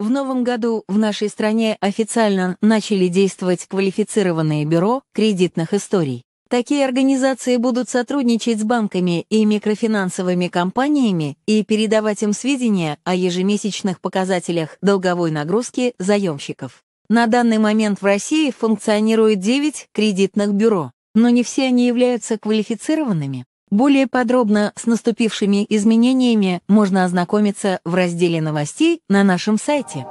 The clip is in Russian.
В новом году в нашей стране официально начали действовать квалифицированные бюро кредитных историй. Такие организации будут сотрудничать с банками и микрофинансовыми компаниями и передавать им сведения о ежемесячных показателях долговой нагрузки заемщиков. На данный момент в России функционирует 9 кредитных бюро, но не все они являются квалифицированными. Более подробно с наступившими изменениями можно ознакомиться в разделе новостей на нашем сайте.